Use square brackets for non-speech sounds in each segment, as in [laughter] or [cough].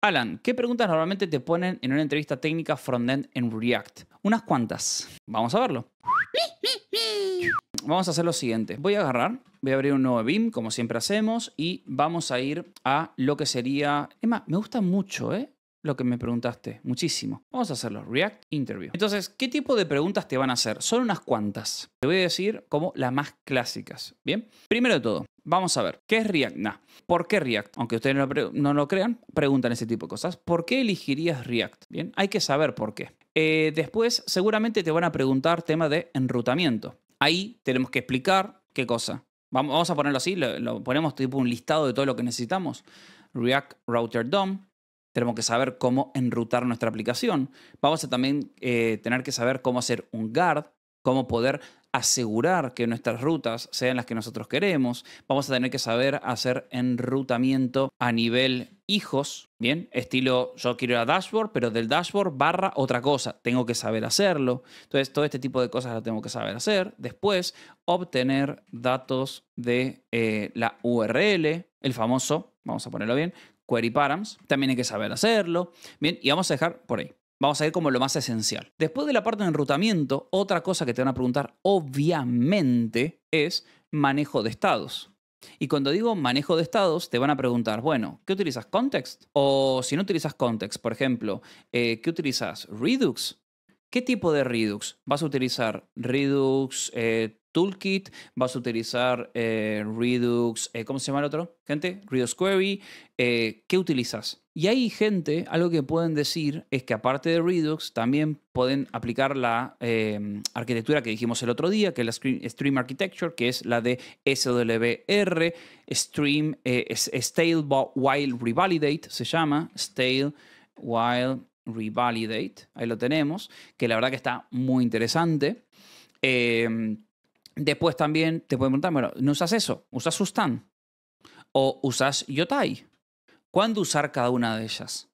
Alan, ¿qué preguntas normalmente te ponen en una entrevista técnica frontend en React? Unas cuantas. Vamos a verlo. Vamos a hacer lo siguiente. Voy a agarrar, voy a abrir un nuevo BIM, como siempre hacemos, y vamos a ir a lo que sería... Emma, me gusta mucho, ¿eh? lo que me preguntaste, muchísimo. Vamos a hacerlo, React Interview. Entonces, ¿qué tipo de preguntas te van a hacer? Son unas cuantas. Te voy a decir como las más clásicas, ¿bien? Primero de todo, vamos a ver, ¿qué es React? ¿por qué React? Aunque ustedes no lo, crean, preguntan ese tipo de cosas. ¿Por qué elegirías React? Bien, hay que saber por qué. Eh, después, seguramente te van a preguntar tema de enrutamiento. Ahí tenemos que explicar qué cosa. Vamos a ponerlo así, lo ponemos tipo un listado de todo lo que necesitamos. React Router DOM, tenemos que saber cómo enrutar nuestra aplicación. Vamos a también eh, tener que saber cómo hacer un guard, cómo poder asegurar que nuestras rutas sean las que nosotros queremos. Vamos a tener que saber hacer enrutamiento a nivel hijos, ¿bien? Estilo, yo quiero ir a dashboard, pero del dashboard barra otra cosa. Tengo que saber hacerlo. Entonces, todo este tipo de cosas las tengo que saber hacer. Después, obtener datos de eh, la URL, el famoso, vamos a ponerlo bien, query params. También hay que saber hacerlo. Bien, y vamos a dejar por ahí. Vamos a ir como lo más esencial. Después de la parte de enrutamiento, otra cosa que te van a preguntar, obviamente, es manejo de estados. Y cuando digo manejo de estados, te van a preguntar, bueno, ¿qué utilizas context? O si no utilizas context, por ejemplo, eh, ¿qué utilizas? Redux. ¿Qué tipo de Redux? ¿Vas a utilizar Redux eh, Toolkit, vas a utilizar eh, Redux, eh, ¿cómo se llama el otro? Gente, Redux Query, eh, ¿qué utilizas? Y hay gente, algo que pueden decir es que aparte de Redux, también pueden aplicar la arquitectura que dijimos el otro día, que es la Stream Architecture, que es la de SWR, Stream, Stale While Revalidate se llama, Stale While Revalidate, ahí lo tenemos, que la verdad que está muy interesante. Em, Después también te pueden preguntar, bueno, ¿no usas eso? ¿Usas Sustan? ¿O usas Yotai? ¿Cuándo usar cada una de ellas?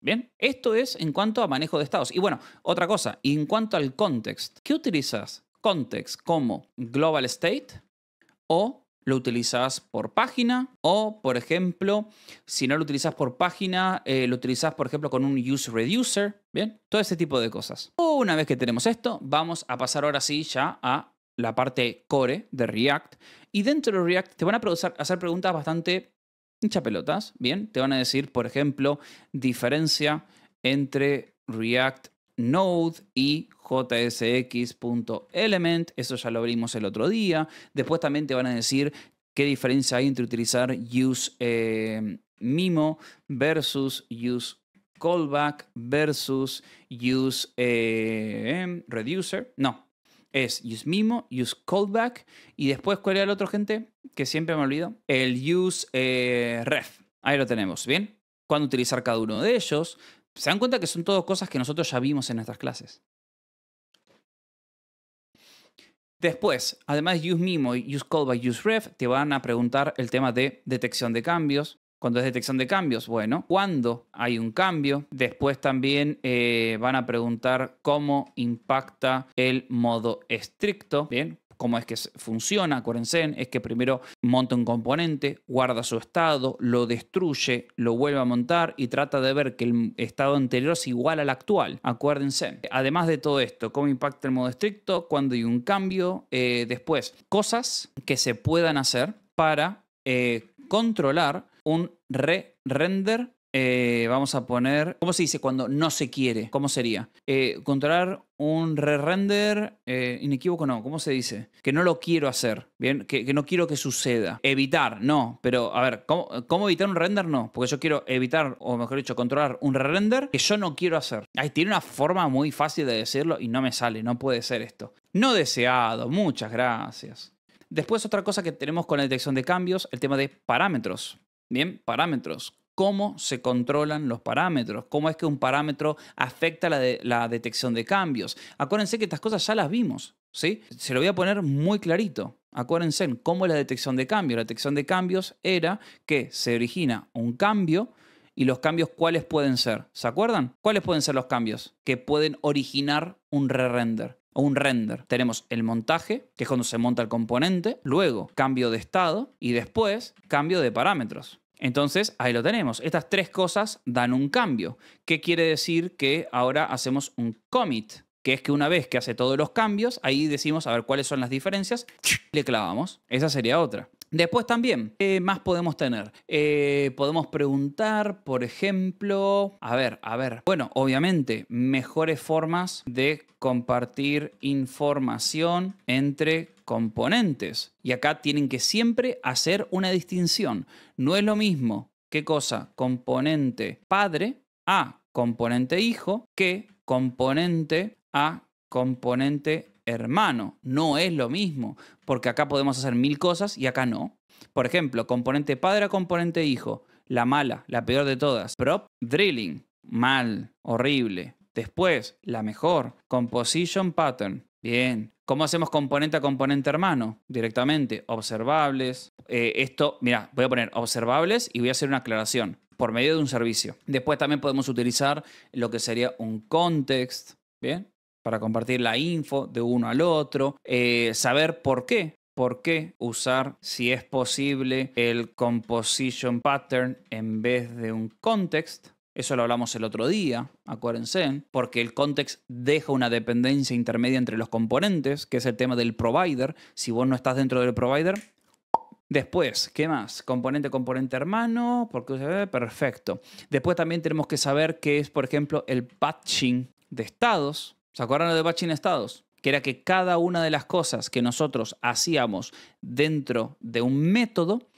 Bien, esto es en cuanto a manejo de estados. Y bueno, otra cosa, en cuanto al context, ¿qué utilizas? Context como global state o lo utilizas por página o, por ejemplo, si no lo utilizas por página, eh, lo utilizas, por ejemplo, con un use reducer, ¿bien? Todo ese tipo de cosas. Una vez que tenemos esto, vamos a pasar ahora sí ya a la parte core de React. Y dentro de React te van a producir, hacer preguntas bastante chapelotas ¿bien? Te van a decir, por ejemplo, diferencia entre React Node y jsx.element. Eso ya lo abrimos el otro día. Después también te van a decir qué diferencia hay entre utilizar use eh, mimo versus use callback versus use eh, reducer. No, es use mimo, use callback y después, ¿cuál era el otro, gente? Que siempre me olvido. El use eh, ref. Ahí lo tenemos, ¿bien? Cuando utilizar cada uno de ellos. Se dan cuenta que son todas cosas que nosotros ya vimos en nuestras clases. Después, además de use mimo, use callback, use ref, te van a preguntar el tema de detección de cambios, cuando es detección de cambios, bueno, cuando hay un cambio. Después también eh, van a preguntar cómo impacta el modo estricto, ¿bien? cómo es que funciona, acuérdense, es que primero monta un componente, guarda su estado, lo destruye, lo vuelve a montar y trata de ver que el estado anterior es igual al actual, acuérdense. Además de todo esto, cómo impacta el modo estricto, cuando hay un cambio, eh, después, cosas que se puedan hacer para eh, controlar un re-render. Eh, vamos a poner. ¿Cómo se dice cuando no se quiere? ¿Cómo sería? Eh, controlar un re-render eh, inequívoco, no. ¿Cómo se dice? Que no lo quiero hacer, ¿bien? Que, no quiero que suceda. Evitar, no. Pero, a ver, ¿cómo, ¿cómo, evitar un render? No. Porque yo quiero evitar, o mejor dicho, controlar un re-render que yo no quiero hacer. ahí tiene una forma muy fácil de decirlo y no me sale. No puede ser esto. No deseado. Muchas gracias. Después otra cosa que tenemos con la detección de cambios, el tema de parámetros. Bien, parámetros. ¿Cómo se controlan los parámetros? ¿Cómo es que un parámetro afecta la, detección de cambios? Acuérdense que estas cosas ya las vimos, ¿sí? Se lo voy a poner muy clarito. Acuérdense cómo es la detección de cambios. La detección de cambios era que se origina un cambio y los cambios cuáles pueden ser. ¿Se acuerdan? ¿Cuáles pueden ser los cambios que pueden originar un re-render? un render. Tenemos el montaje, que es cuando se monta el componente, luego cambio de estado y después cambio de parámetros. Entonces, ahí lo tenemos. Estas tres cosas dan un cambio. ¿Qué quiere decir que ahora hacemos un commit? que es que una vez que hace todos los cambios, ahí decimos a ver cuáles son las diferencias, le clavamos. Esa sería otra. Después también, ¿qué más podemos tener? Eh, podemos preguntar, por ejemplo, a ver, a ver, bueno, obviamente, mejores formas de compartir información entre componentes. Y acá tienen que siempre hacer una distinción. No es lo mismo, ¿qué cosa? Componente padre a componente hijo que componente a componente hermano. No es lo mismo, porque acá podemos hacer mil cosas y acá no. Por ejemplo, componente padre a componente hijo. La mala, la peor de todas. Prop, drilling. Mal, horrible. Después, la mejor. Composition pattern. Bien. ¿Cómo hacemos componente a componente hermano? Directamente, observables. Eh, esto, mira, voy a poner observables y voy a hacer una aclaración por medio de un servicio. Después también podemos utilizar lo que sería un context, ¿bien? para compartir la info de uno al otro, eh, saber por qué ¿Por qué usar, si es posible, el composition pattern en vez de un context? Eso lo hablamos el otro día, acuérdense, porque el context deja una dependencia intermedia entre los componentes, que es el tema del provider. Si vos no estás dentro del provider, Después, ¿qué más? Componente, componente hermano, porque ve eh, perfecto. Después también tenemos que saber qué es, por ejemplo, el patching de estados, ¿Se acuerdan de Batching Estados? Que era que cada una de las cosas que nosotros hacíamos dentro de un método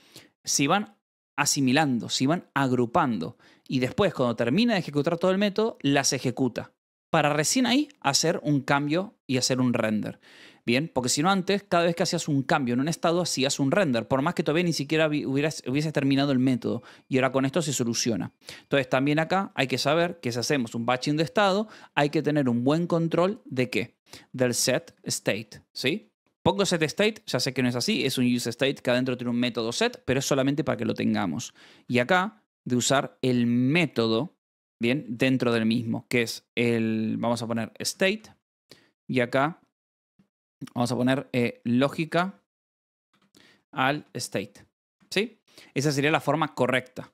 se iban asimilando, se iban agrupando. Y después, cuando termina de ejecutar todo el método, las ejecuta. Para recién ahí hacer un cambio y hacer un render. ¿bien? Porque si no antes, cada vez que hacías un cambio en un estado, hacías un render, por más que todavía ni siquiera hubieras, hubieses terminado el método. Y ahora con esto se soluciona. Entonces también acá hay que saber que si hacemos un batching de estado, hay que tener un buen control de qué? Del set state, ¿sí? Pongo set state, ya sé que no es así, es un use state que adentro tiene un método set, pero es solamente para que lo tengamos. Y acá, de usar el método, bien, dentro del mismo, que es el, vamos a poner state, y acá vamos a poner eh, lógica al state. ¿Sí? Esa sería la forma correcta.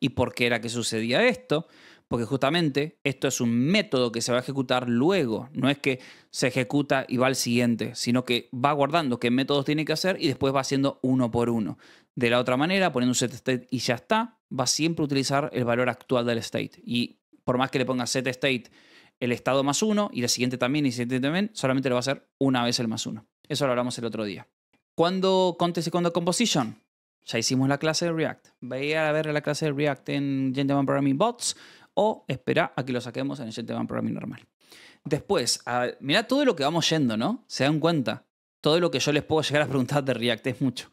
¿Y por qué era que sucedía esto? Porque justamente esto es un método que se va a ejecutar luego. No es que se ejecuta y va al siguiente, sino que va guardando qué métodos tiene que hacer y después va haciendo uno por uno. De la otra manera, poniendo un set state y ya está, va siempre a utilizar el valor actual del state. Y por más que le ponga set state el estado más uno y la siguiente también y siguiente también, solamente lo va a hacer una vez el más uno. Eso lo hablamos el otro día. ¿Cuándo contes y Composition? Ya hicimos la clase de React. Ve a ver la clase de React en Gentleman Programming Bots o espera a que lo saquemos en el Gentleman Programming normal. Después, mira todo lo que vamos yendo, ¿no? Se dan cuenta. Todo lo que yo les puedo llegar a preguntar de React es mucho.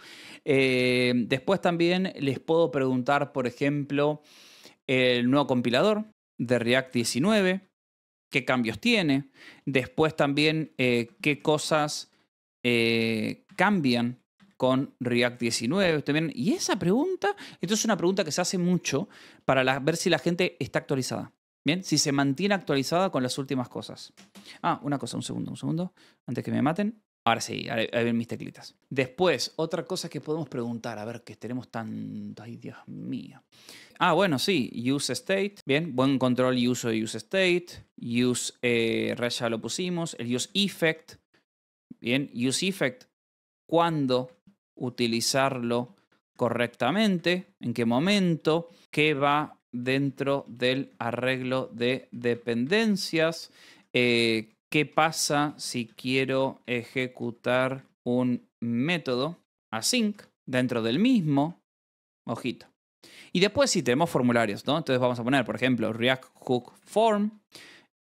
Eh, después también les puedo preguntar, por ejemplo, el nuevo compilador de React 19 qué cambios tiene, después también eh, qué cosas eh, cambian con React 19. y esa pregunta, esto es una pregunta que se hace mucho para ver si la gente está actualizada. Bien, si se mantiene actualizada con las últimas cosas. Ah, una cosa, un segundo, un segundo, antes que me maten. Ahora sí, ahí mis teclitas. Después, otra cosa que podemos preguntar, a ver, que tenemos tanto? Ay, Dios mío. Ah, bueno, sí, use state, bien, buen control y uso use state, use eh, ya lo pusimos, el use effect, bien, use effect, cuándo utilizarlo correctamente, en qué momento, qué va dentro del arreglo de dependencias, eh, ¿Qué pasa si quiero ejecutar un método async dentro del mismo? Ojito. Y después si tenemos formularios, ¿no? Entonces vamos a poner, por ejemplo, React Hook Form.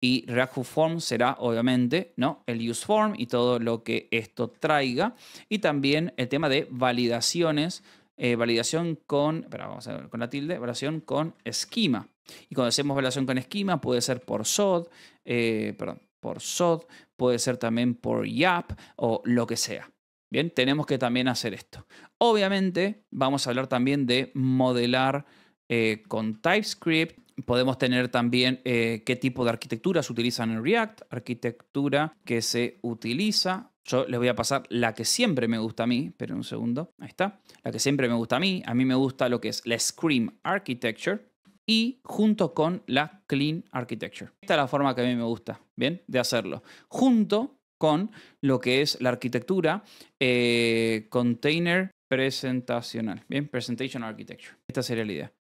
Y React Hook Form será, obviamente, ¿no? El use form y todo lo que esto traiga. Y también el tema de validaciones. Eh, validación con, espera, vamos a ver, con la tilde, validación con esquema. Y cuando hacemos validación con esquema puede ser por SOD, eh, perdón, por SOD, puede ser también por YAP o lo que sea. Bien, tenemos que también hacer esto. Obviamente, vamos a hablar también de modelar eh, con TypeScript. Podemos tener también eh, qué tipo de arquitectura se utilizan en React, arquitectura que se utiliza. Yo les voy a pasar la que siempre me gusta a mí, pero un segundo, ahí está. La que siempre me gusta a mí, a mí me gusta lo que es la Scream Architecture y junto con la Clean Architecture. Esta es la forma que a mí me gusta. ¿bien? De hacerlo. Junto con lo que es la arquitectura eh, container presentacional, ¿bien? Presentation Architecture. Esta sería la idea.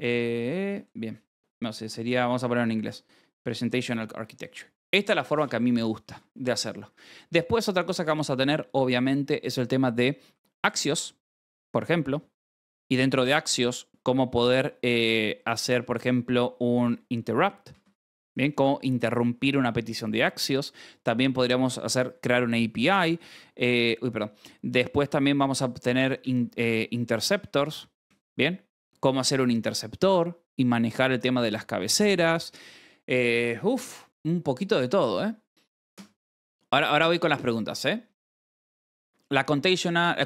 Eh, bien, no sé, sería, vamos a ponerlo en inglés, Presentational Architecture. Esta es la forma que a mí me gusta de hacerlo. Después otra cosa que vamos a tener, obviamente, es el tema de Axios, por ejemplo, y dentro de Axios, cómo poder eh, hacer, por ejemplo, un interrupt, Bien, como interrumpir una petición de Axios. También podríamos hacer crear una API. Eh, perdón. Después también vamos a obtener eh, interceptors. Bien, cómo hacer un interceptor y manejar el tema de las cabeceras. Eh, uf, un poquito de todo, Ahora, ahora voy con las preguntas, La, la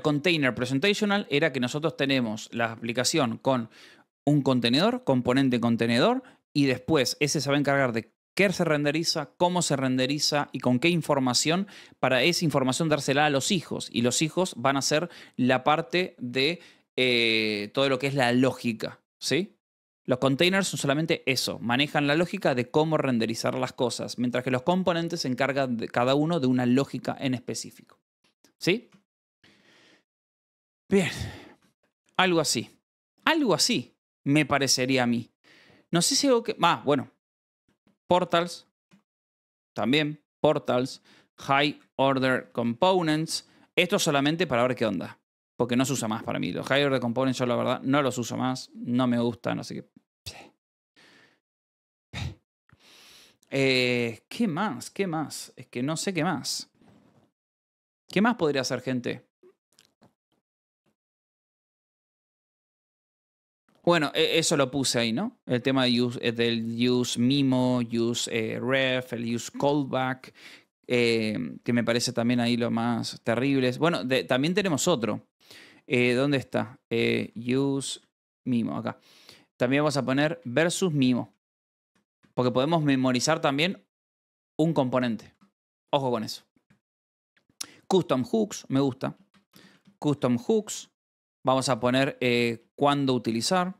container presentational era que nosotros tenemos la aplicación con un contenedor, componente contenedor, y después ese se va a encargar de qué se renderiza, cómo se renderiza y con qué información, para esa información dársela a los hijos. Y los hijos van a ser la parte de eh, todo lo que es la lógica, ¿sí? Los containers son solamente eso, manejan la lógica de cómo renderizar las cosas, mientras que los componentes se encargan de cada uno de una lógica en específico. ¿Sí? Bien, algo así. Algo así me parecería a mí. No sé si algo que. Ah, bueno. Portals. También. Portals. High Order Components. Esto solamente para ver qué onda. Porque no se usa más para mí. Los High Order Components, yo la verdad, no los uso más. No me gustan, así que. Eh, ¿Qué más? ¿Qué más? Es que no sé qué más. ¿Qué más podría hacer, gente? Bueno, e, eso lo puse ahí, ¿no? El tema eh, del use mimo, use eh, ref, el use callback, em, que me parece también ahí lo más terrible. Bueno, también tenemos otro. Eh, ¿Dónde está? use mimo, acá. También vamos a poner versus mimo, porque podemos memorizar también un componente. Ojo con eso. Custom hooks, me gusta. Custom hooks, Vamos a poner eh, cuándo utilizar.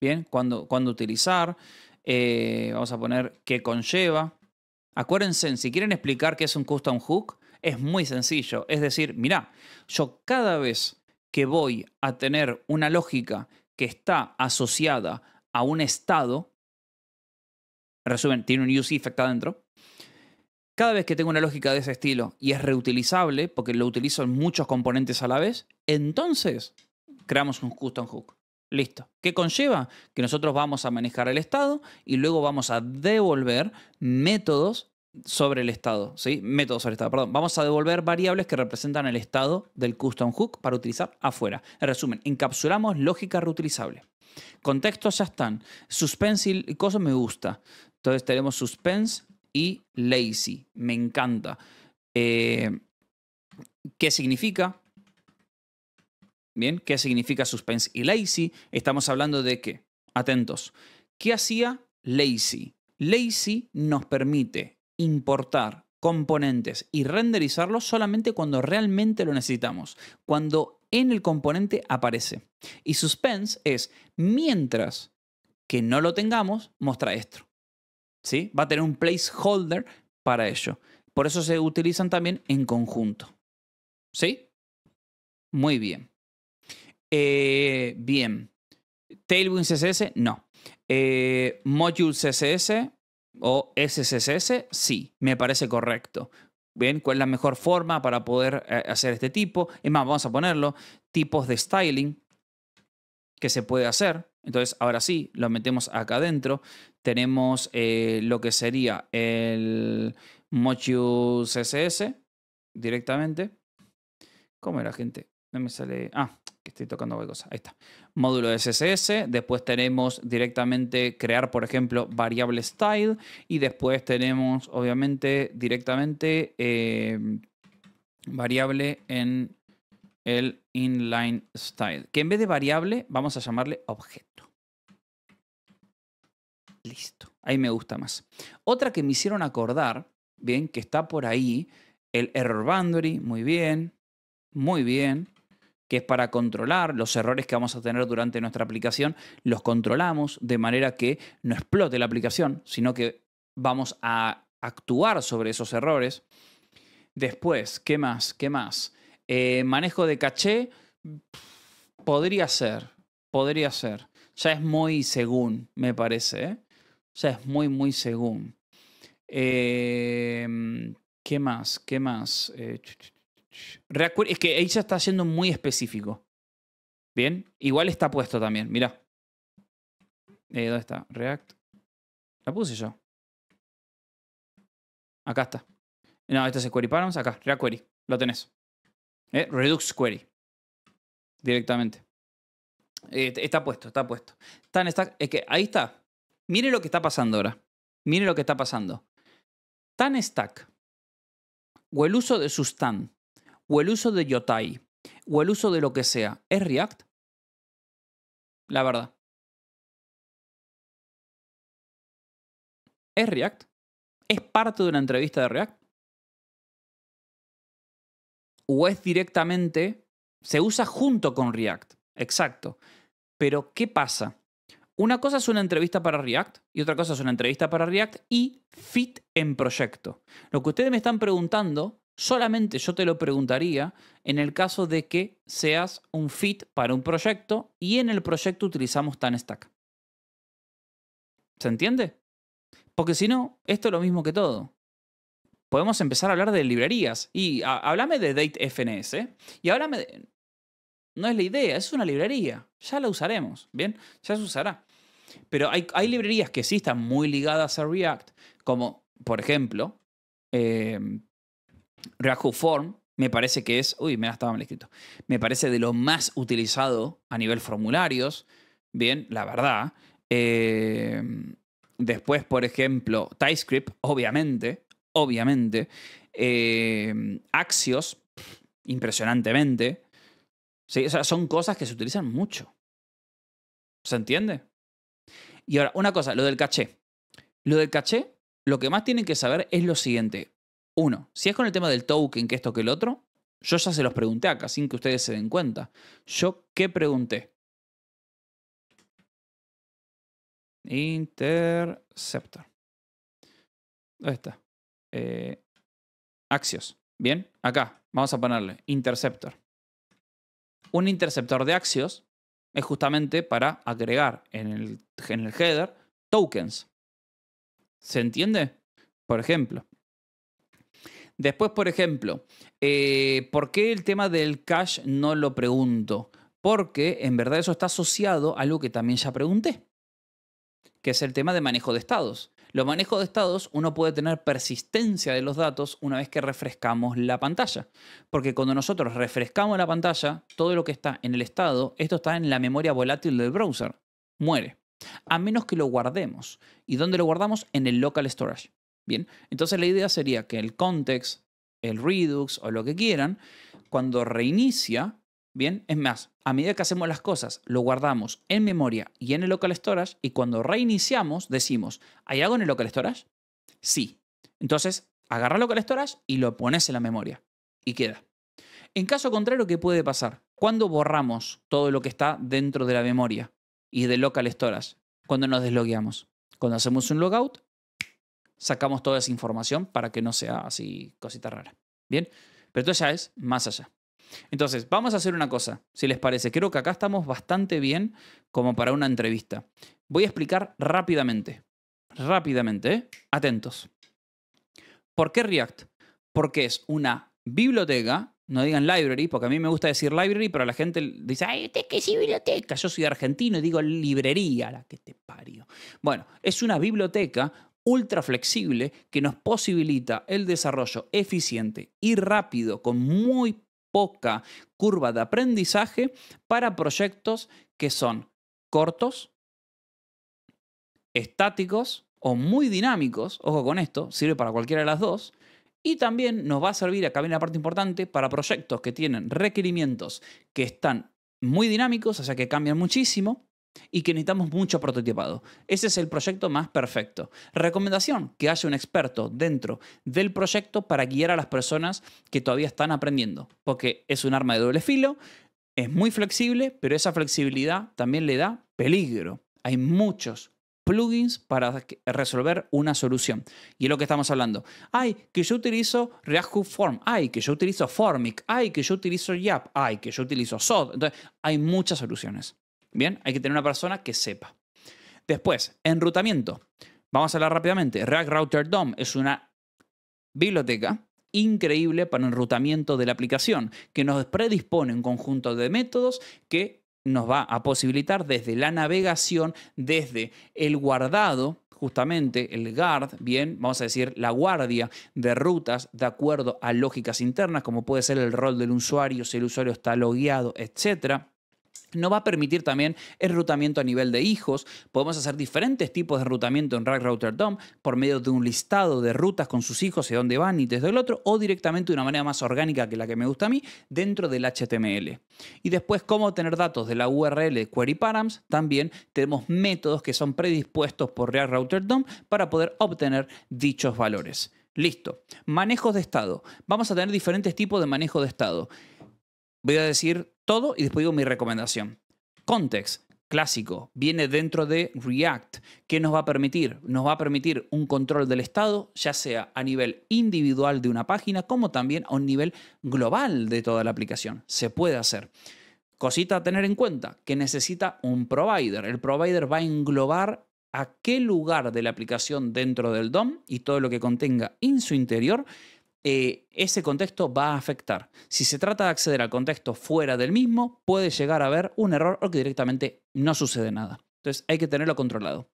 Bien, cuándo, cuándo utilizar. Eh, vamos a poner qué conlleva. Acuérdense, si quieren explicar qué es un custom hook, es muy sencillo. Es decir, mirá, yo cada vez que voy a tener una lógica que está asociada a un estado, resumen, tiene un use effect adentro, cada vez que tengo una lógica de ese estilo y es reutilizable, porque lo utilizo en muchos componentes a la vez, entonces creamos un custom hook. Listo. ¿Qué conlleva? Que nosotros vamos a manejar el estado y luego vamos a devolver métodos sobre el estado, ¿sí? Métodos sobre el estado, perdón. Vamos a devolver variables que representan el estado del custom hook para utilizar afuera. En resumen, encapsulamos lógica reutilizable. Contextos ya están. Suspense y cosas me gusta. Entonces tenemos suspense, y lazy. Me encanta. Eh, ¿Qué significa? Bien, ¿qué significa suspense y lazy? Estamos hablando de qué? Atentos. ¿Qué hacía lazy? Lazy nos permite importar componentes y renderizarlos solamente cuando realmente lo necesitamos, cuando en el componente aparece. Y suspense es mientras que no lo tengamos, muestra esto. ¿sí? Va a tener un placeholder para ello. Por eso se utilizan también en conjunto. ¿Sí? Muy bien. Eh, bien. Tailwind CSS, no. Eh, module CSS o SCSS, sí, me parece correcto. Bien, ¿cuál es la mejor forma para poder eh, hacer este tipo? Es más, vamos a ponerlo, tipos de styling que se puede hacer. Entonces, ahora sí, lo metemos acá adentro. Tenemos eh, lo que sería el Mochu CSS directamente. ¿Cómo era, gente? No me sale. Ah, que estoy tocando de cosa. Ahí está. Módulo de CSS. Después tenemos directamente crear, por ejemplo, variable style. Y después tenemos, obviamente, directamente eh, variable en el inline style. Que en vez de variable, vamos a llamarle objeto. Listo. Ahí me gusta más. Otra que me hicieron acordar, bien, que está por ahí, el error boundary, muy bien, muy bien, que es para controlar los errores que vamos a tener durante nuestra aplicación, los controlamos de manera que no explote la aplicación, sino que vamos a actuar sobre esos errores. Después, ¿qué más? ¿Qué más? Eh, manejo de caché podría ser, podría ser. Ya es muy según, me parece. ¿eh? O sea, es muy, muy según. Em, ¿Qué más? ¿Qué más? Eh, es que ya está siendo muy específico. Bien, igual está puesto también, mirá. Eh, ¿Dónde está? React. La puse yo. Acá está. No, esto es Query Params, acá, React Query. Lo tenés. Eh, Redux Query. Directamente. Eh, está puesto, está puesto. Está en esta, es que ahí está. Mire lo que está pasando ahora. Mire lo que está pasando. Tan stack, o el uso de Sustan o el uso de yotai, o el uso de lo que sea, ¿es React? La verdad. ¿Es React? ¿Es parte de una entrevista de React? ¿O es directamente... Se usa junto con React, exacto. Pero ¿qué pasa? una cosa es una entrevista para React y otra cosa es una entrevista para React y fit en proyecto. Lo que ustedes me están preguntando, solamente yo te lo preguntaría en el caso de que seas un fit para un proyecto y en el proyecto utilizamos TanStack. ¿Se entiende? Porque si no, esto es lo mismo que todo. Podemos empezar a hablar de librerías. Y háblame de DateFNS. ¿eh? Y háblame de... No es la idea, es una librería. Ya la usaremos, ¿bien? Ya se usará. Pero hay, librerías que sí están muy ligadas a React, como por ejemplo eh, React Form, me parece que es, uy, me estaba mal escrito, me parece de lo más utilizado a nivel formularios, bien, la verdad. Em, después, por ejemplo, TypeScript, obviamente, obviamente. Em, Axios, impresionantemente. son cosas que se utilizan mucho. ¿Se entiende? Y ahora, una cosa, lo del caché. Lo del caché, lo que más tienen que saber es lo siguiente. Uno, si es con el tema del token, que esto que el otro, yo ya se los pregunté acá, sin que ustedes se den cuenta. ¿Yo qué pregunté? Interceptor. ¿Dónde está? Eh, Axios. Bien, acá vamos a ponerle Interceptor. Un interceptor de Axios es justamente para agregar en el, header tokens. ¿Se entiende? Por ejemplo. Después, por ejemplo, eh, ¿por qué el tema del cache no lo pregunto? Porque en verdad eso está asociado a algo que también ya pregunté, que es el tema de manejo de estados. Lo manejo de estados uno puede tener persistencia de los datos una vez que refrescamos la pantalla. Porque cuando nosotros refrescamos la pantalla, todo lo que está en el estado, esto está en la memoria volátil del browser. Muere. A menos que lo guardemos. ¿Y dónde lo guardamos? En el local storage. Bien, entonces la idea sería que el context, el redux o lo que quieran, cuando reinicia, Bien, es más, a medida que hacemos las cosas, lo guardamos en memoria y en el local storage y cuando reiniciamos decimos, ¿hay algo en el local storage? Sí. Entonces, agarra el local storage y lo pones en la memoria y queda. En caso contrario, ¿qué puede pasar? cuando borramos todo lo que está dentro de la memoria y de local storage? Cuando nos deslogueamos. Cuando hacemos un logout, sacamos toda esa información para que no sea así cosita rara. Bien, pero esto ya es más allá. Entonces, vamos a hacer una cosa, si les parece. Creo que acá estamos bastante bien como para una entrevista. Voy a explicar rápidamente, rápidamente, ¿eh? atentos. ¿Por qué React? Porque es una biblioteca, no digan library, porque a mí me gusta decir library, pero la gente dice, ay, ¿usted qué es biblioteca? Yo soy argentino y digo librería, la que te parió. Bueno, es una biblioteca ultra flexible que nos posibilita el desarrollo eficiente y rápido con muy poca curva de aprendizaje para proyectos que son cortos, estáticos o muy dinámicos, ojo con esto, sirve para cualquiera de las dos, y también nos va a servir, acá viene la parte importante, para proyectos que tienen requerimientos que están muy dinámicos, o sea que cambian muchísimo, y que necesitamos mucho prototipado. Ese es el proyecto más perfecto. Recomendación, que haya un experto dentro del proyecto para guiar a las personas que todavía están aprendiendo, porque es un arma de doble filo, es muy flexible, pero esa flexibilidad también le da peligro. Hay muchos plugins para resolver una solución. Y es lo que estamos hablando. Ay, que yo utilizo React Hub Form. Ay, que yo utilizo Formic. Ay, que yo utilizo Yap. Ay, que yo utilizo Sod. Entonces, hay muchas soluciones. Bien, hay que tener una persona que sepa. Después, enrutamiento. Vamos a hablar rápidamente. React Router DOM es una biblioteca increíble para enrutamiento de la aplicación, que nos predispone un conjunto de métodos que nos va a posibilitar desde la navegación, desde el guardado, justamente el guard, bien, vamos a decir la guardia de rutas de acuerdo a lógicas internas, como puede ser el rol del usuario, si el usuario está logueado, etcétera no va a permitir también el a nivel de hijos. Podemos hacer diferentes tipos de enrutamiento en React Router DOM por medio de un listado de rutas con sus hijos y dónde van y desde el otro, o directamente de una manera más orgánica que la que me gusta a mí dentro del HTML. Y después, cómo obtener datos de la URL de Query Params. También tenemos métodos que son predispuestos por React Router DOM para poder obtener dichos valores. Listo. Manejos de estado. Vamos a tener diferentes tipos de manejo de estado. Voy a decir todo y después digo mi recomendación. Context, clásico, viene dentro de React. ¿Qué nos va a permitir? Nos va a permitir un control del estado, ya sea a nivel individual de una página, como también a un nivel global de toda la aplicación. Se puede hacer. Cosita a tener en cuenta, que necesita un provider. El provider va a englobar a qué lugar de la aplicación dentro del DOM y todo lo que contenga en su interior eh, ese contexto va a afectar. Si se trata de acceder al contexto fuera del mismo, puede llegar a haber un error o que directamente no sucede nada. Entonces hay que tenerlo controlado.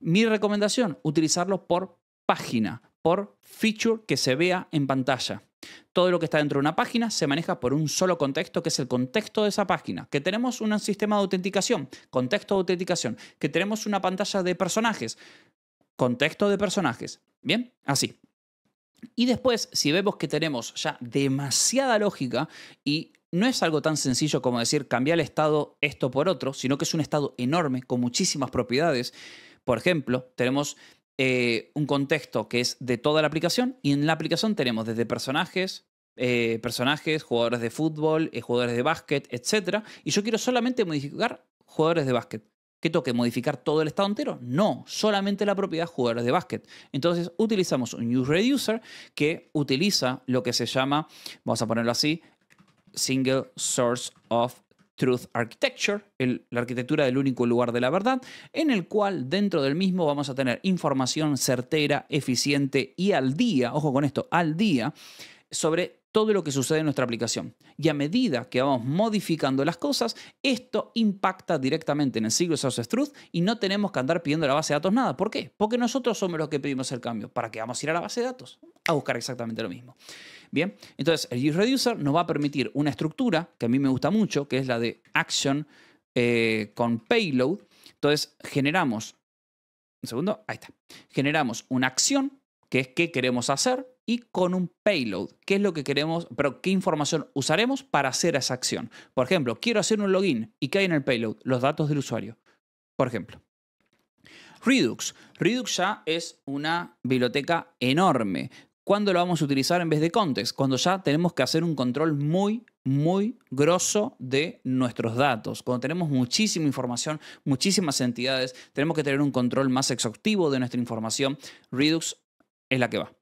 Mi recomendación, utilizarlo por página, por feature que se vea en pantalla. Todo lo que está dentro de una página se maneja por un solo contexto, que es el contexto de esa página. Que tenemos un sistema de autenticación, contexto de autenticación. Que tenemos una pantalla de personajes, contexto de personajes. Bien, así. Y después, si vemos que tenemos ya demasiada lógica y no es algo tan sencillo como decir cambiar el estado esto por otro, sino que es un estado enorme con muchísimas propiedades. Por ejemplo, tenemos eh, un contexto que es de toda la aplicación y en la aplicación tenemos desde personajes, eh, personajes, jugadores de fútbol, eh, jugadores de básquet, etc. Y yo quiero solamente modificar jugadores de básquet que toque modificar todo el estado entero. No, solamente la propiedad jugadores de básquet. Entonces utilizamos un Reducer que utiliza lo que se llama, vamos a ponerlo así, Single Source of Truth Architecture, la arquitectura del único lugar de la verdad, en el cual dentro del mismo vamos a tener información certera, eficiente y al día, ojo con esto, al día, sobre todo lo que sucede en nuestra aplicación. Y a medida que vamos modificando las cosas, esto impacta directamente en el siglo Source Truth y no tenemos que andar pidiendo a la base de datos nada. ¿Por qué? Porque nosotros somos los que pedimos el cambio. ¿Para qué vamos a ir a la base de datos? A buscar exactamente lo mismo. Bien, entonces el use reducer nos va a permitir una estructura que a mí me gusta mucho, que es la de action eh, con payload. Entonces generamos, un segundo, ahí está, generamos una acción que es qué queremos hacer, y con un payload. ¿Qué es lo que queremos? Pero qué información usaremos para hacer esa acción. Por ejemplo, quiero hacer un login. ¿Y qué hay en el payload? Los datos del usuario. Por ejemplo. Redux. Redux ya es una biblioteca enorme. ¿Cuándo lo vamos a utilizar en vez de context? Cuando ya tenemos que hacer un control muy, muy grosso de nuestros datos. Cuando tenemos muchísima información, muchísimas entidades, tenemos que tener un control más exhaustivo de nuestra información. Redux es la que va.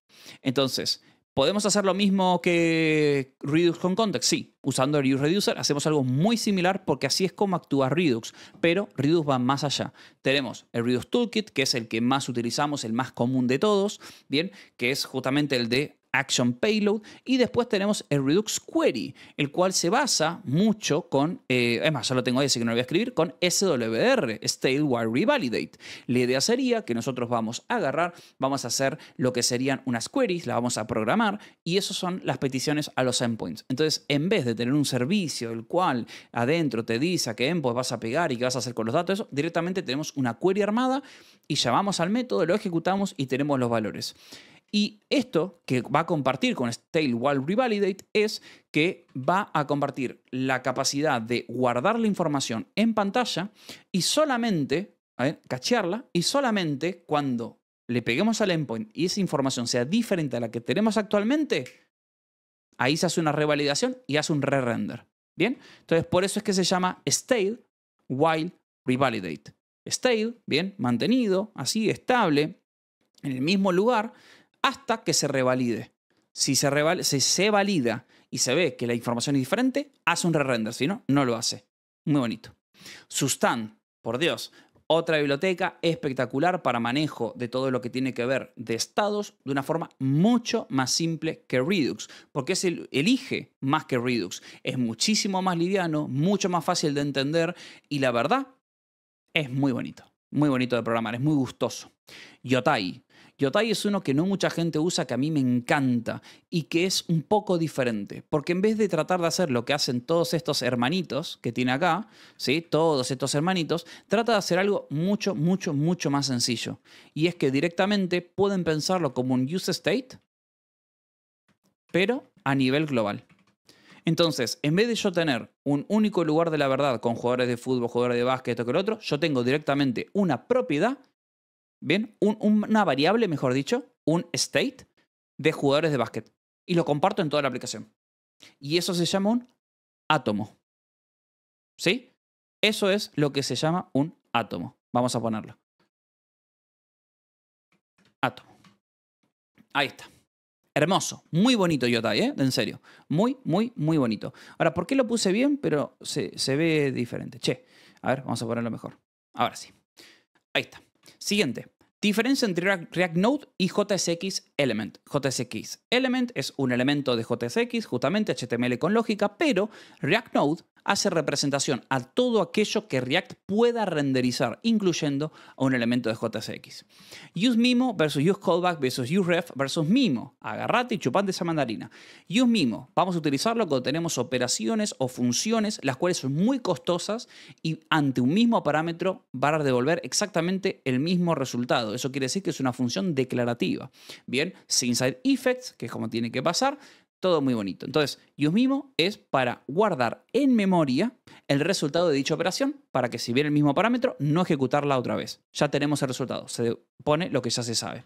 Entonces, ¿podemos hacer lo mismo que Redux con Context? Sí, usando el Reducer hacemos algo muy similar porque así es como actúa Redux, pero Redux va más allá. Tenemos el Redux Toolkit, que es el que más utilizamos, el más común de todos, bien, que es justamente el de Action Payload y después tenemos el Redux Query, el cual se basa mucho con, eh, es más, yo lo tengo ahí, así que no lo voy a escribir, con SWR, While Revalidate. La idea sería que nosotros vamos a agarrar, vamos a hacer lo que serían unas queries, las vamos a programar y esas son las peticiones a los endpoints. Entonces, en vez de tener un servicio el cual adentro te dice a qué endpoint vas a pegar y qué vas a hacer con los datos, directamente tenemos una query armada y llamamos al método, lo ejecutamos y tenemos los valores. Y esto que va a compartir con Stale while Revalidate es que va a compartir la capacidad de guardar la información en pantalla y solamente, a ver, cachearla, y solamente cuando le peguemos al endpoint y esa información sea diferente a la que tenemos actualmente, ahí se hace una revalidación y hace un re-render. ¿Bien? Entonces, por eso es que se llama stale while revalidate. Stale, bien, mantenido, así, estable, en el mismo lugar, hasta que se revalide. Si se, se valida y se ve que la información es diferente, hace un re-render, si no, no lo hace. Muy bonito. Sustan, por Dios, otra biblioteca espectacular para manejo de todo lo que tiene que ver de estados de una forma mucho más simple que Redux, porque es el, elige más que Redux. Es muchísimo más liviano, mucho más fácil de entender y la verdad es muy bonito, muy bonito de programar, es muy gustoso. Yotai, Yotai es uno que no mucha gente usa, que a mí me encanta y que es un poco diferente, porque en vez de tratar de hacer lo que hacen todos estos hermanitos que tiene acá, ¿sí? todos estos hermanitos, trata de hacer algo mucho, mucho, mucho más sencillo. Y es que directamente pueden pensarlo como un use state, pero a nivel global. Entonces, en vez de yo tener un único lugar de la verdad con jugadores de fútbol, jugadores de básquet, esto que lo otro, yo tengo directamente una propiedad ¿bien? Un, una variable, mejor dicho, un state de jugadores de básquet. Y lo comparto en toda la aplicación. Y eso se llama un átomo. ¿Sí? Eso es lo que se llama un átomo. Vamos a ponerlo. Átomo. Ahí está. Hermoso, muy bonito Yotai, ¿eh? En serio. Muy, muy, muy bonito. Ahora, ¿por qué lo puse bien? Pero se, se ve diferente. Che, a ver, vamos a ponerlo mejor. Ahora sí. Ahí está. Siguiente. Diferencia entre React Node y JSX Element. JSX Element es un elemento de JSX, justamente HTML con lógica, pero React Node hace representación a todo aquello que React pueda renderizar, incluyendo a un elemento de JSX. Use versus useCallback versus useRef versus Mimo. Agarrate y chupate esa mandarina. Use vamos a utilizarlo cuando tenemos operaciones o funciones, las cuales son muy costosas y ante un mismo parámetro van a devolver exactamente el mismo resultado. Eso quiere decir que es una función declarativa. Bien, SinsideEffects, effects, que es como tiene que pasar, todo muy bonito. Entonces, usemimo es para guardar en memoria el resultado de dicha operación para que si viene el mismo parámetro, no ejecutarla otra vez. Ya tenemos el resultado. Se pone lo que ya se sabe.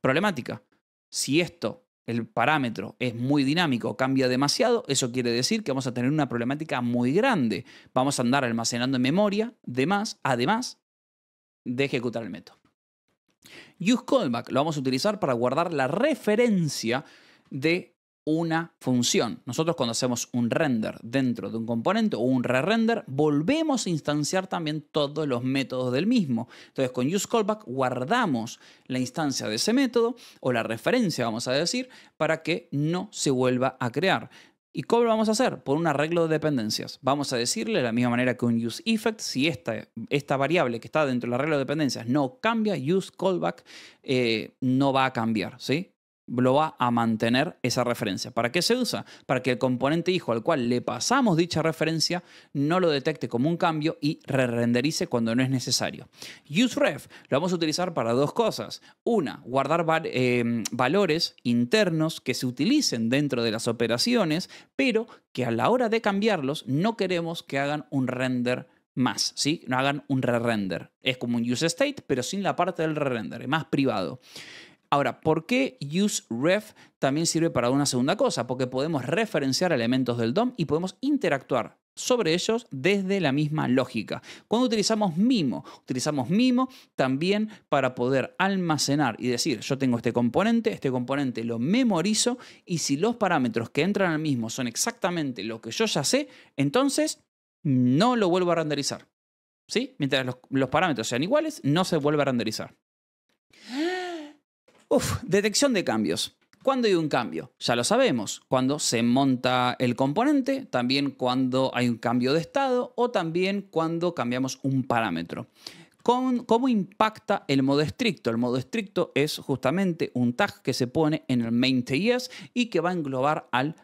Problemática. Si esto, el parámetro, es muy dinámico, cambia demasiado, eso quiere decir que vamos a tener una problemática muy grande. Vamos a andar almacenando en memoria, de más, además de ejecutar el método. Use lo vamos a utilizar para guardar la referencia de una función. Nosotros cuando hacemos un render dentro de un componente o un re-render, volvemos a instanciar también todos los métodos del mismo. Entonces con useCallback guardamos la instancia de ese método o la referencia, vamos a decir, para que no se vuelva a crear. ¿Y cómo lo vamos a hacer? Por un arreglo de dependencias. Vamos a decirle de la misma manera que un useEffect, si esta, esta variable que está dentro del arreglo de dependencias no cambia, useCallback eh, no va a cambiar, ¿sí? lo va a mantener esa referencia. ¿Para qué se usa? Para que el componente hijo al cual le pasamos dicha referencia no lo detecte como un cambio y re-renderice cuando no es necesario. UseRef lo vamos a utilizar para dos cosas. Una, guardar em, valores internos que se utilicen dentro de las operaciones, pero que a la hora de cambiarlos no queremos que hagan un render más, ¿sí? No hagan un re-render. Es como un useState pero sin la parte del re-render, es más privado. Ahora, ¿por qué useRef también sirve para una segunda cosa? Porque podemos referenciar elementos del DOM y podemos interactuar sobre ellos desde la misma lógica. Cuando utilizamos Mimo, utilizamos Mimo también para poder almacenar y decir, yo tengo este componente, este componente lo memorizo y si los parámetros que entran al mismo son exactamente lo que yo ya sé, entonces no lo vuelvo a renderizar. ¿Sí? Mientras los, los parámetros sean iguales, no se vuelve a renderizar. Uf, detección de cambios. ¿Cuándo hay un cambio? Ya lo sabemos. Cuando se monta el componente, también cuando hay un cambio de estado o también cuando cambiamos un parámetro. ¿Cómo impacta el modo estricto? El modo estricto es justamente un tag que se pone en el main.js y que va a englobar al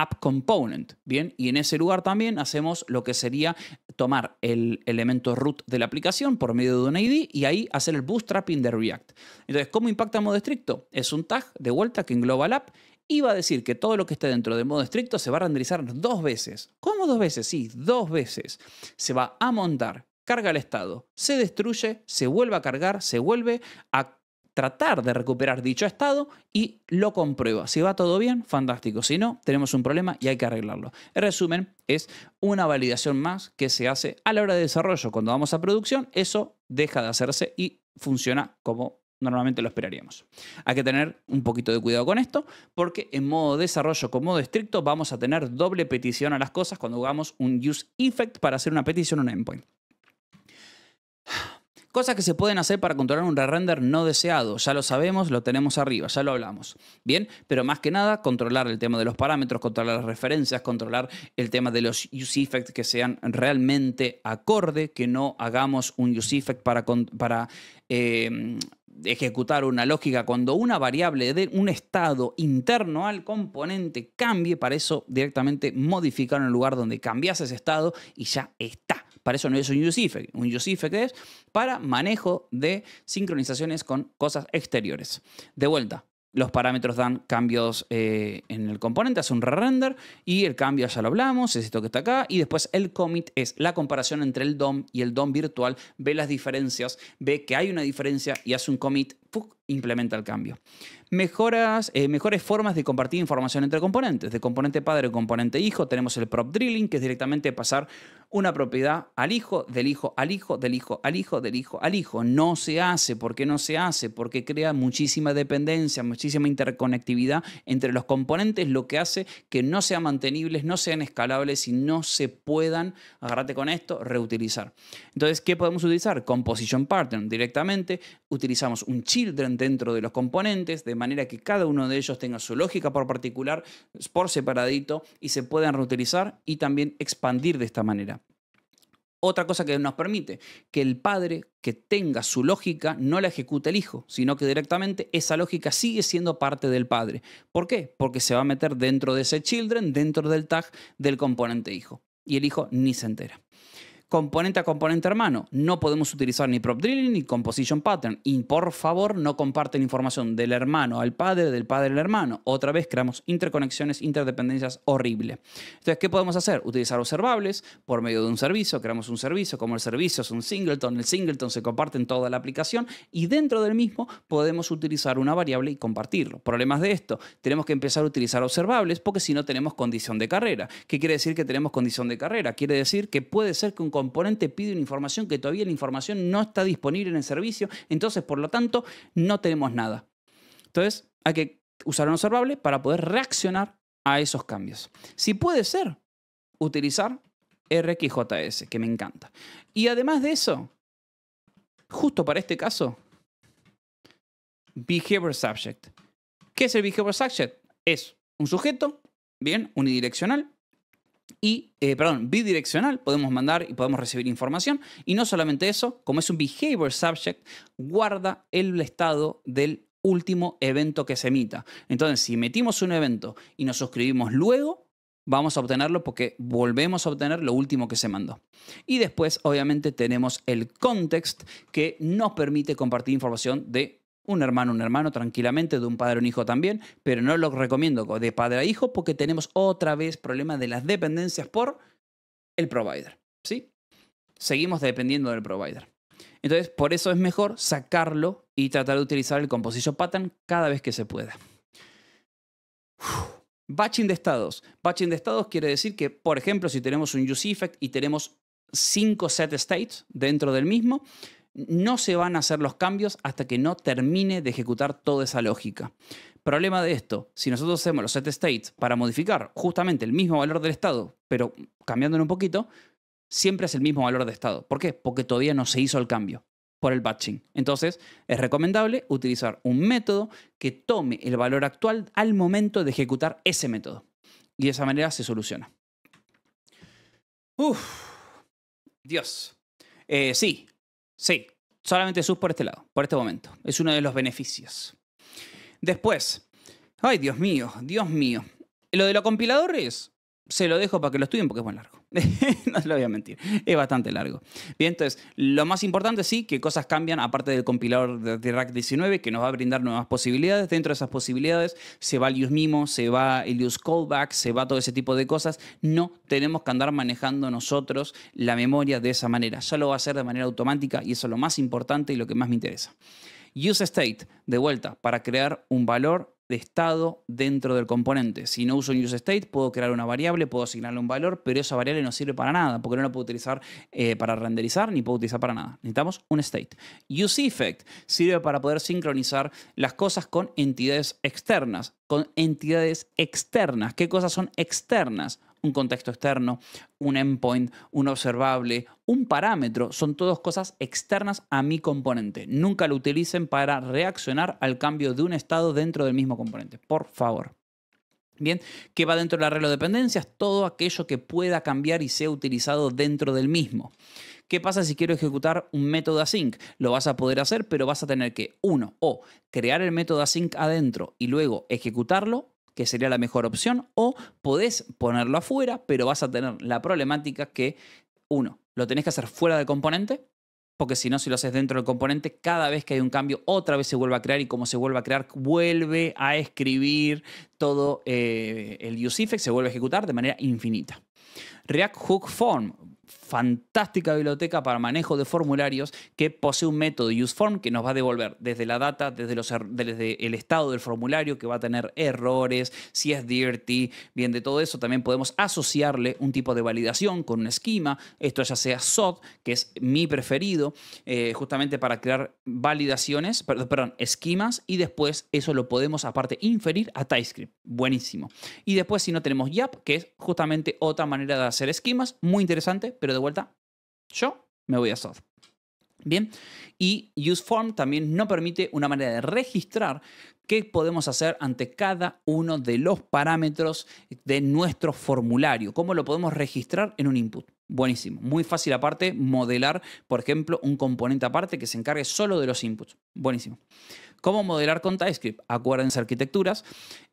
app component, ¿bien? Y en ese lugar también hacemos lo que sería tomar el elemento root de la aplicación por medio de un ID y ahí hacer el bootstrapping de React. Entonces, ¿cómo impacta modo estricto? Es un tag de vuelta que engloba el app y va a decir que todo lo que esté dentro de modo estricto se va a renderizar dos veces. ¿Cómo dos veces? Sí, dos veces. Se va a montar, carga el estado, se destruye, se vuelve a cargar, se vuelve a tratar de recuperar dicho estado y lo comprueba. Si va todo bien, fantástico. Si no, tenemos un problema y hay que arreglarlo. En resumen, es una validación más que se hace a la hora de desarrollo. Cuando vamos a producción, eso deja de hacerse y funciona como normalmente lo esperaríamos. Hay que tener un poquito de cuidado con esto, porque en modo desarrollo con modo estricto vamos a tener doble petición a las cosas cuando hagamos un use effect para hacer una petición a un endpoint. Cosas que se pueden hacer para controlar un re-render no deseado. Ya lo sabemos, lo tenemos arriba, ya lo hablamos. Bien, pero más que nada, controlar el tema de los parámetros, controlar las referencias, controlar el tema de los use effects que sean realmente acorde, que no hagamos un use effect para, para em, ejecutar una lógica cuando una variable de un estado interno al componente cambie, para eso directamente modificar el lugar donde cambiase ese estado y ya está para eso no es un effect. Un effect es para manejo de sincronizaciones con cosas exteriores. De vuelta, los parámetros dan cambios eh, en el componente, hace un re-render y el cambio ya lo hablamos, es esto que está acá. Y después el commit es la comparación entre el DOM y el DOM virtual, ve las diferencias, ve que hay una diferencia y hace un commit, implementa el cambio. Mejoras, eh, mejores formas de compartir información entre componentes. De componente padre a componente hijo tenemos el prop drilling, que es directamente pasar una propiedad al hijo, del hijo, al hijo, del hijo, al hijo, del hijo, al hijo. No se hace. ¿Por qué no se hace? Porque crea muchísima dependencia, muchísima interconectividad entre los componentes, lo que hace que no sean mantenibles, no sean escalables y no se puedan, agárrate con esto, reutilizar. Entonces, ¿qué podemos utilizar? Composition Partner. directamente. Utilizamos un children dentro de los componentes, de manera que cada uno de ellos tenga su lógica por particular, por separadito, y se puedan reutilizar y también expandir de esta manera. Otra cosa que nos permite que el padre que tenga su lógica no la ejecute el hijo, sino que directamente esa lógica sigue siendo parte del padre. ¿Por qué? Porque se va a meter dentro de ese children, dentro del tag del componente hijo. Y el hijo ni se entera componente a componente hermano. No podemos utilizar ni prop drilling ni composition pattern. Y por favor, no comparten información del hermano al padre, del padre al hermano. Otra vez creamos interconexiones, interdependencias horribles. Entonces, ¿qué podemos hacer? Utilizar observables por medio de un servicio. Creamos un servicio, como el servicio es un singleton, el singleton se comparte en toda la aplicación y dentro del mismo podemos utilizar una variable y compartirlo. Problemas de esto, tenemos que empezar a utilizar observables porque si no tenemos condición de carrera. ¿Qué quiere decir que tenemos condición de carrera? Quiere decir que puede ser que un componente pide una información que todavía la información no está disponible en el servicio, entonces por lo tanto no tenemos nada. Entonces hay que usar un observable para poder reaccionar a esos cambios. Si puede ser, utilizar RxJS, que me encanta. Y además de eso, justo para este caso, Behavior Subject. ¿Qué es el Behavior Subject? Es un sujeto, bien, unidireccional, y, eh, perdón, bidireccional, podemos mandar y podemos recibir información. Y no solamente eso, como es un behavior subject, guarda el estado del último evento que se emita. Entonces, si metimos un evento y nos suscribimos luego, vamos a obtenerlo porque volvemos a obtener lo último que se mandó. Y después, obviamente, tenemos el context que nos permite compartir información de un hermano, un hermano tranquilamente, de un padre, un hijo también, pero no lo recomiendo de padre a hijo porque tenemos otra vez problema de las dependencias por el provider, ¿sí? Seguimos dependiendo del provider. Entonces, por eso es mejor sacarlo y tratar de utilizar el composición pattern cada vez que se pueda. Batching de estados. Batching de estados quiere decir que, por ejemplo, si tenemos un use effect y tenemos cinco set states dentro del mismo, no se van a hacer los cambios hasta que no termine de ejecutar toda esa lógica. Problema de esto, si nosotros hacemos los set states para modificar justamente el mismo valor del estado, pero cambiándolo un poquito, siempre es el mismo valor de estado. ¿Por qué? Porque todavía no se hizo el cambio por el batching. Entonces, es recomendable utilizar un método que tome el valor actual al momento de ejecutar ese método. Y de esa manera se soluciona. Uf, Dios. Eh, sí, Sí, solamente sus por este lado, por este momento. Es uno de los beneficios. Después, ay Dios mío, Dios mío. Lo de los compiladores, se lo dejo para que lo estudien porque es muy largo. [laughs] no se lo voy a mentir, es bastante largo. Bien, entonces, lo más importante sí, que cosas cambian, aparte del compilador de React 19, que nos va a brindar nuevas posibilidades. Dentro de esas posibilidades se va el use mimo, se va el use callback, se va todo ese tipo de cosas. No tenemos que andar manejando nosotros la memoria de esa manera. Ya lo va a hacer de manera automática y eso es lo más importante y lo que más me interesa. Use state, de vuelta, para crear un valor de estado dentro del componente. Si no uso un useState, puedo crear una variable, puedo asignarle un valor, pero esa variable no sirve para nada, porque no la puedo utilizar eh, para renderizar ni puedo utilizar para nada. Necesitamos un state. UseEffect sirve para poder sincronizar las cosas con entidades externas. Con entidades externas. ¿Qué cosas son externas? un contexto externo, un endpoint, un observable, un parámetro, son todas cosas externas a mi componente. Nunca lo utilicen para reaccionar al cambio de un estado dentro del mismo componente, por favor. Bien, qué va dentro del arreglo de dependencias? Todo aquello que pueda cambiar y sea utilizado dentro del mismo. ¿Qué pasa si quiero ejecutar un método async? Lo vas a poder hacer, pero vas a tener que, uno, o crear el método async adentro y luego ejecutarlo, que sería la mejor opción, o podés ponerlo afuera, pero vas a tener la problemática que, uno, lo tenés que hacer fuera del componente, porque si no, si lo haces dentro del componente, cada vez que hay un cambio, otra vez se vuelve a crear y como se vuelve a crear, vuelve a escribir todo eh, el useEffect, se vuelve a ejecutar de manera infinita. React Hook Form, fantástica biblioteca para manejo de formularios que posee un método useForm que nos va a devolver desde la data, desde, los, er-, desde el estado del formulario que va a tener errores, si es dirty, bien de todo eso. También podemos asociarle un tipo de validación con un esquema, esto ya sea SOT, que es mi preferido, eh, justamente para crear validaciones, perdón, esquemas y después eso lo podemos aparte inferir a TypeScript. Buenísimo. Y después si no tenemos YAP, que es justamente otra manera de hacer esquemas, muy interesante, pero de vuelta, yo me voy a SOD. Bien, y UseForm también nos permite una manera de registrar qué podemos hacer ante cada uno de los parámetros de nuestro formulario, cómo lo podemos registrar en un input. Buenísimo, muy fácil aparte modelar, por ejemplo, un componente aparte que se encargue solo de los inputs. Buenísimo. ¿Cómo modelar con TypeScript? Acuérdense arquitecturas.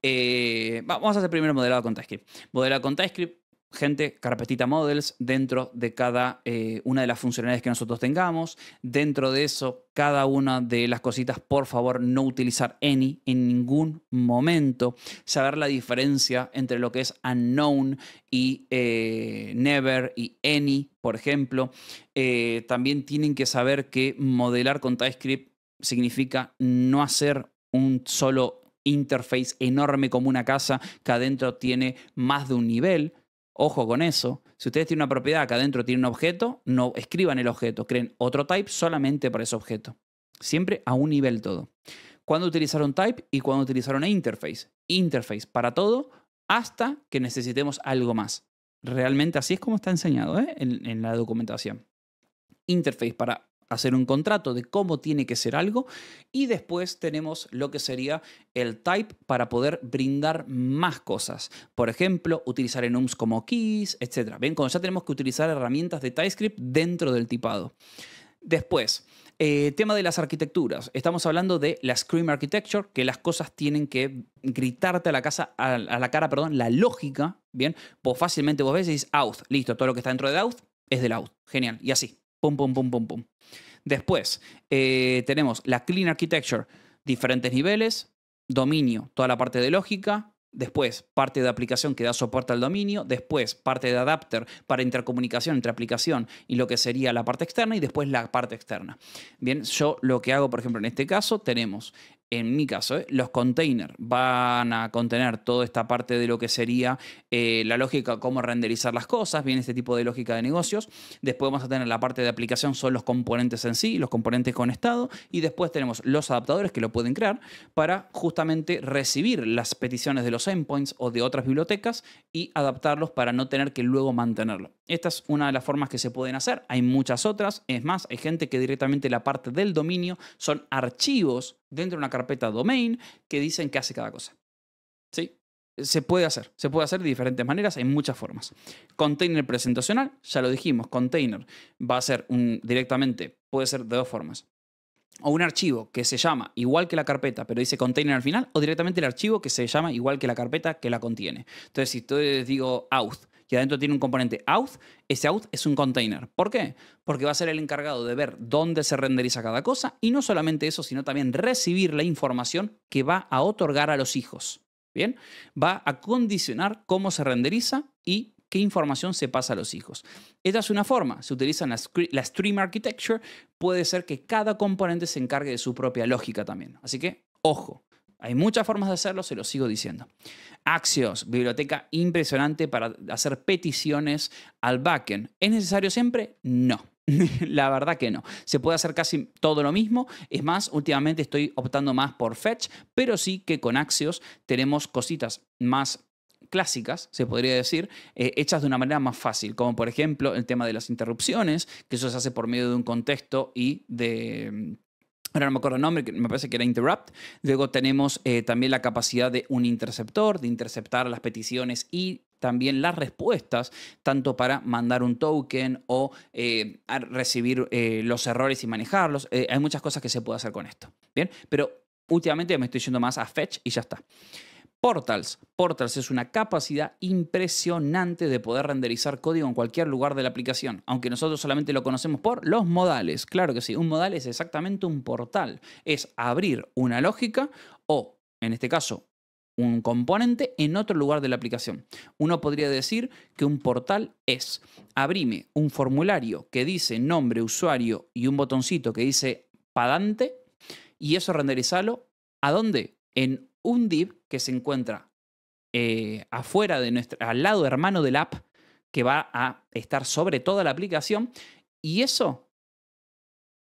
Eh, vamos a hacer primero modelado con TypeScript. Modelado con TypeScript, gente, carpetita models, dentro de cada eh, una de las funcionalidades que nosotros tengamos. Dentro de eso, cada una de las cositas, por favor, no utilizar any en ningún momento. Saber la diferencia entre lo que es unknown y eh, never y any, por ejemplo. Eh, también tienen que saber que modelar con TypeScript significa no hacer un solo interface enorme como una casa que adentro tiene más de un nivel, Ojo con eso. Si ustedes tienen una propiedad que adentro tiene un objeto, no escriban el objeto. Creen otro type solamente para ese objeto. Siempre a un nivel todo. ¿Cuándo utilizaron type y cuándo utilizaron interface. Interface para todo hasta que necesitemos algo más. Realmente así es como está enseñado ¿eh? en la documentación. Interface para hacer un contrato de cómo tiene que ser algo y después tenemos lo que sería el type para poder brindar más cosas. Por ejemplo, utilizar enums como keys, etc. Bien, cuando ya tenemos que utilizar herramientas de TypeScript dentro del tipado. Después, eh, tema de las arquitecturas. Estamos hablando de la Scream Architecture, que las cosas tienen que gritarte a la, casa, a, la cara perdón, la lógica. Bien, pues fácilmente vos ves y dices out, listo, todo lo que está dentro de out es del out. Genial, y así. Pum, pum, pum, pum, pum. Después, eh, tenemos la Clean Architecture, diferentes niveles, dominio, toda la parte de lógica, después parte de aplicación que da soporte al dominio, después parte de adapter para intercomunicación entre aplicación y lo que sería la parte externa y después la parte externa. Bien, yo lo que hago, por ejemplo, en este caso tenemos en mi caso, ¿eh? los containers van a contener toda esta parte de lo que sería eh, la lógica, cómo renderizar las cosas, bien este tipo de lógica de negocios. Después vamos a tener la parte de aplicación, son los componentes en sí, los componentes con estado. Y después tenemos los adaptadores que lo pueden crear para justamente recibir las peticiones de los endpoints o de otras bibliotecas y adaptarlos para no tener que luego mantenerlo. Esta es una de las formas que se pueden hacer. Hay muchas otras. Es más, hay gente que directamente la parte del dominio son archivos dentro de una carpeta domain que dicen que hace cada cosa. ¿Sí? Se puede hacer, se puede hacer de diferentes maneras, hay muchas formas. Container presentacional, ya lo dijimos, container va a ser un, directamente, puede ser de dos formas. O un archivo que se llama igual que la carpeta, pero dice container al final, o directamente el archivo que se llama igual que la carpeta que la contiene. Entonces, si les digo out y adentro tiene un componente auth, ese auth es un container. ¿Por qué? Porque va a ser el encargado de ver dónde se renderiza cada cosa y no solamente eso, sino también recibir la información que va a otorgar a los hijos. ¿Bien? Va a condicionar cómo se renderiza y qué información se pasa a los hijos. Esta es una forma, se utiliza la, Stream Architecture, puede ser que cada componente se encargue de su propia lógica también. Así que, ojo, hay muchas formas de hacerlo, se lo sigo diciendo. Axios, biblioteca impresionante para hacer peticiones al backend. ¿Es necesario siempre? No. [laughs] La verdad que no. Se puede hacer casi todo lo mismo. Es más, últimamente estoy optando más por Fetch, pero sí que con Axios tenemos cositas más clásicas, se podría decir, eh, hechas de una manera más fácil, como por ejemplo el tema de las interrupciones, que eso se hace por medio de un contexto y de mm, ahora no me acuerdo el nombre, me parece que era Interrupt. Luego tenemos eh, también la capacidad de un interceptor, de interceptar las peticiones y también las respuestas, tanto para mandar un token o eh, recibir eh, los errores y manejarlos. hay muchas cosas que se puede hacer con esto. Bien, pero últimamente me estoy yendo más a fetch y ya está. Portals. Portals es una capacidad impresionante de poder renderizar código en cualquier lugar de la aplicación, aunque nosotros solamente lo conocemos por los modales. Claro que sí, un modal es exactamente un portal. Es abrir una lógica o, en este caso, un componente en otro lugar de la aplicación. Uno podría decir que un portal es abrime un formulario que dice nombre, usuario y un botoncito que dice padante y eso renderizarlo a dónde? En un div que se encuentra eh, afuera de nuestra, al lado hermano del app, que va a estar sobre toda la aplicación, y eso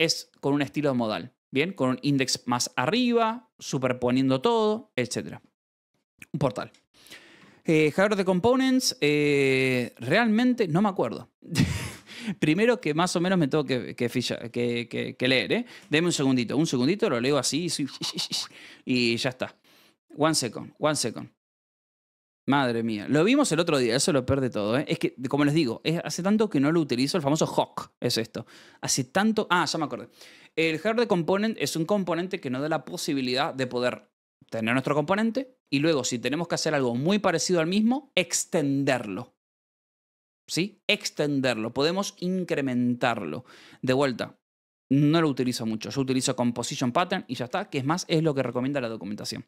es con un estilo modal, ¿bien? Con un index más arriba, superponiendo todo, etc. Un portal. Eh, de components, eh, realmente no me acuerdo. [laughs] Primero que más o menos me tengo que, que, que, leer, ¿eh? Deme un segundito, un segundito, lo leo así [laughs] y ya está. One second, one second. Madre mía. Lo vimos el otro día, eso lo pierde todo. ¿eh? Es que, como les digo, es, hace tanto que no lo utilizo, el famoso Hawk es esto. Hace tanto. Ah, ya me acordé. El de component es un componente que nos da la posibilidad de poder tener nuestro componente y luego, si tenemos que hacer algo muy parecido al mismo, extenderlo. ¿Sí? Extenderlo. Podemos incrementarlo. De vuelta, no lo utilizo mucho. Yo utilizo Composition Pattern y ya está, que es más, es lo que recomienda la documentación.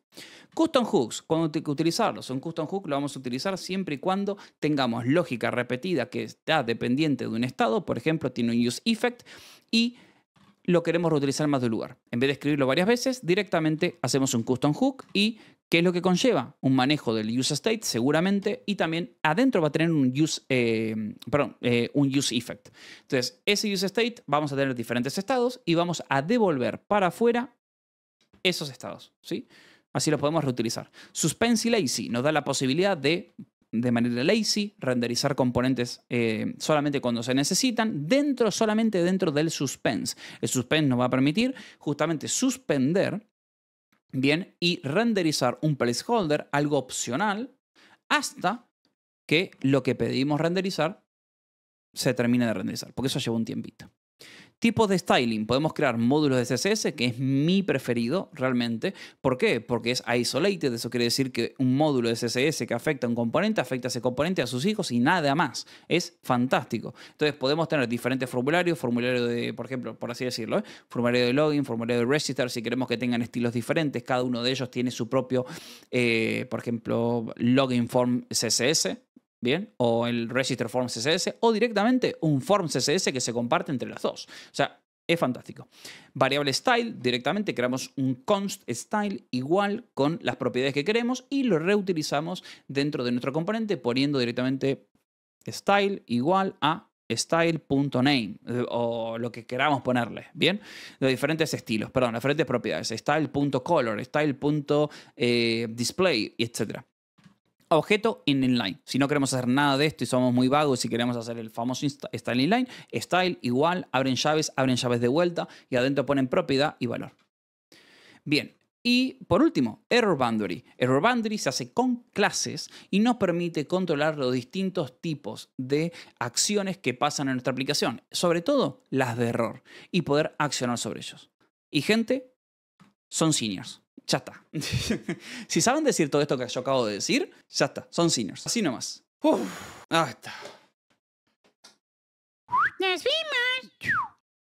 Custom Hooks, cuando hay que utilizarlos? Un Custom Hook lo vamos a utilizar siempre y cuando tengamos lógica repetida que está dependiente de un estado, por ejemplo, tiene un use effect y lo queremos reutilizar más de un lugar. En vez de escribirlo varias veces, directamente hacemos un custom hook y ¿Qué es lo que conlleva? Un manejo del use state, seguramente, y también adentro va a tener un use, eh, perdón, eh, un use effect. Entonces, ese use state vamos a tener diferentes estados y vamos a devolver para afuera esos estados, ¿sí? Así los podemos reutilizar. Suspense y lazy nos da la posibilidad de, de manera lazy, renderizar componentes eh, solamente cuando se necesitan, dentro, solamente dentro del suspense. El suspense nos va a permitir justamente suspender Bien, y renderizar un placeholder, algo opcional, hasta que lo que pedimos renderizar se termine de renderizar, porque eso lleva un tiempito. Tipos de styling. Podemos crear módulos de CSS, que es mi preferido realmente. ¿Por qué? Porque es isolated. Eso quiere decir que un módulo de CSS que afecta a un componente, afecta a ese componente, a sus hijos y nada más. Es fantástico. Entonces podemos tener diferentes formularios, formulario de, por ejemplo, por así decirlo, ¿eh? formulario de login, formulario de register, si queremos que tengan estilos diferentes. Cada uno de ellos tiene su propio, eh, por ejemplo, login form CSS, ¿bien? O el Register Form CSS, o directamente un Form CSS que se comparte entre las dos. O sea, es fantástico. Variable style, directamente creamos un const style igual con las propiedades que queremos y lo reutilizamos dentro de nuestro componente poniendo directamente style igual a style.name eh, o lo que queramos ponerle, ¿bien? Los diferentes estilos, perdón, las diferentes propiedades, style.color, style.display, eh, etc objeto en inline. Si no queremos hacer nada de esto y somos muy vagos y queremos hacer el famoso style inline, style igual, abren llaves, abren llaves de vuelta y adentro ponen propiedad y valor. Bien, y por último, Error Boundary. Error Boundary se hace con clases y nos permite controlar los distintos tipos de acciones que pasan en nuestra aplicación, sobre todo las de error, y poder accionar sobre ellos. Y gente, son seniors ya está. [laughs] si saben decir todo esto que yo acabo de decir, ya está, son seniors. Así nomás. Uf, ahí está. Nos vimos.